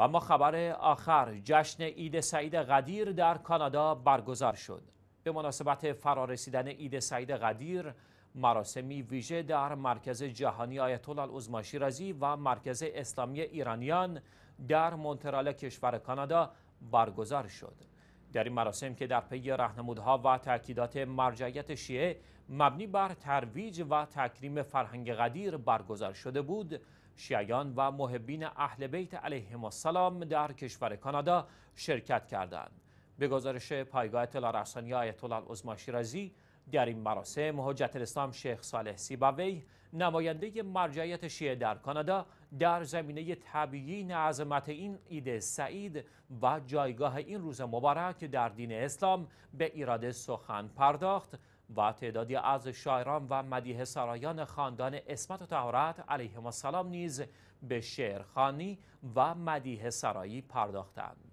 و ما خبر آخر جشن عید سعید قدیر در کانادا برگزار شد به مناسبت فرارسیدن عید سعید قدیر مراسمی ویژه در مرکز جهانی آیت الله العظما و مرکز اسلامی ایرانیان در مونترال کشور کانادا برگزار شد در این مراسم که در پی رهنمودها و تاکیدات مرجعیت شیعه مبنی بر ترویج و تکریم فرهنگ قدیر برگزار شده بود شیعیان و محبین اهل بیت علیهم السلام در کشور کانادا شرکت کردند به گزارش پایگاه اطلاع رسانی آیت الله العظمی شیرازی در این مراسم حجت الاسلام شیخ صالح سیباوی، نماینده مرجعیت شیعه در کانادا در زمینه تبیین عظمت این ایده سعید و جایگاه این روز مبارک در دین اسلام به ایراد سخن پرداخت و تعدادی از شاعران و مدیه سرایان خاندان اسمت و تهارت علیهم السلام نیز به شعرخانی و مدیه سرایی پرداختند.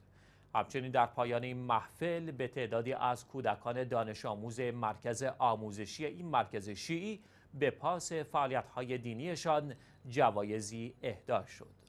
همچنین در پایان این محفل به تعدادی از کودکان دانش آموز مرکز آموزشی این مرکز شیعی به پاس فعالیت‌های دینیشان جوایزی اهدا شد.